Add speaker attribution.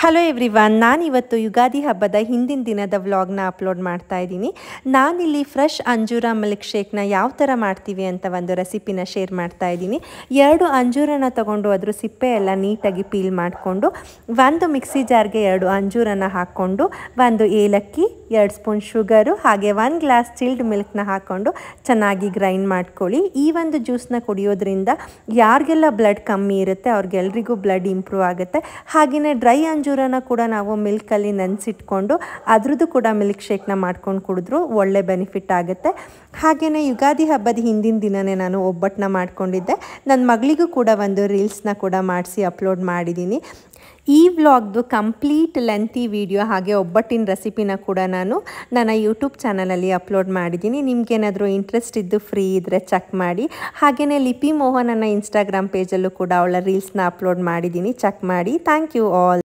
Speaker 1: hello every ನಾನು ನಾನಿವತ್ತು ಯುಗಾದಿ ಹಬ್ಬದ ಹಿಂದಿನ ದಿನದ ವ್ಲಾಗ್ನ ಅಪ್ಲೋಡ್ ಮಾಡ್ತಾ ಇದ್ದೀನಿ ನಾನಿಲ್ಲಿ ಫ್ರೆಶ್ ಅಂಜೂರ ಮಿಲ್ಕ್ ಶೇಕ್ನ ಯಾವ ಥರ ಮಾಡ್ತೀವಿ ಅಂತ ಒಂದು ರೆಸಿಪಿನ ಶೇರ್ ಮಾಡ್ತಾ ಇದ್ದೀನಿ ಎರಡು ಅಂಜೂರನ ತಗೊಂಡು ಅದರ ಸಿಪ್ಪೆ ಎಲ್ಲ ನೀಟಾಗಿ ಪೀಲ್ ಮಾಡಿಕೊಂಡು ಒಂದು ಮಿಕ್ಸಿ ಜಾರ್ಗೆ ಎರಡು ಅಂಜೂರನ ಹಾಕ್ಕೊಂಡು ಒಂದು ಏಲಕ್ಕಿ ಎರಡು ಸ್ಪೂನ್ ಶುಗರು ಹಾಗೆ ಒಂದು ಗ್ಲಾಸ್ ಚಿಲ್ಡ್ ಮಿಲ್ಕ್ನ ಹಾಕ್ಕೊಂಡು ಚೆನ್ನಾಗಿ ಗ್ರೈಂಡ್ ಮಾಡ್ಕೊಳ್ಳಿ ಈ ಒಂದು ಜ್ಯೂಸನ್ನ ಕುಡಿಯೋದ್ರಿಂದ ಯಾರಿಗೆಲ್ಲ ಬ್ಲಡ್ ಕಮ್ಮಿ ಇರುತ್ತೆ ಅವ್ರಿಗೆಲ್ರಿಗೂ ಬ್ಲಡ್ ಇಂಪ್ರೂವ್ ಆಗುತ್ತೆ ಹಾಗೆಯೇ ಡ್ರೈ ಅಂಜೂರ ಅಂಜೂರನ ಕೂಡ ನಾವು ಮಿಲ್ಕಲ್ಲಿ ನೆನೆಸಿಟ್ಕೊಂಡು ಅದ್ರದ್ದು ಕೂಡ ಮಿಲ್ಕ್ ಶೇಕ್ನ ಮಾಡ್ಕೊಂಡು ಕುಡಿದ್ರು ಒಳ್ಳೆ ಬೆನಿಫಿಟ್ ಆಗುತ್ತೆ ಹಾಗೆಯೇ ಯುಗಾದಿ ಹಬ್ಬದ ಹಿಂದಿನ ದಿನವೇ ನಾನು ಒಬ್ಬಟ್ಟನ್ನ ಮಾಡ್ಕೊಂಡಿದ್ದೆ ನನ್ನ ಮಗಳಿಗೂ ಕೂಡ ಒಂದು ರೀಲ್ಸ್ನ ಕೂಡ ಮಾಡಿಸಿ ಅಪ್ಲೋಡ್ ಮಾಡಿದ್ದೀನಿ ಈ ವ್ಲಾಗ್ದು ಕಂಪ್ಲೀಟ್ ಲೆಂತಿ ವಿಡಿಯೋ ಹಾಗೆ ಒಬ್ಬಟ್ಟಿನ ರೆಸಿಪಿನ ಕೂಡ ನಾನು ನನ್ನ ಯೂಟ್ಯೂಬ್ ಚಾನಲಲ್ಲಿ ಅಪ್ಲೋಡ್ ಮಾಡಿದ್ದೀನಿ ನಿಮಗೇನಾದರೂ ಇಂಟ್ರೆಸ್ಟ್ ಇದ್ದು ಫ್ರೀ ಇದ್ದರೆ ಚೆಕ್ ಮಾಡಿ ಹಾಗೆಯೇ ಲಿಪಿ ಮೋಹನ್ ನನ್ನ ಇನ್ಸ್ಟಾಗ್ರಾಮ್ ಪೇಜಲ್ಲೂ ಕೂಡ ಅವಳ ರೀಲ್ಸ್ನ ಅಪ್ಲೋಡ್ ಮಾಡಿದ್ದೀನಿ ಚೆಕ್ ಮಾಡಿ ಥ್ಯಾಂಕ್ ಯು ಆಲ್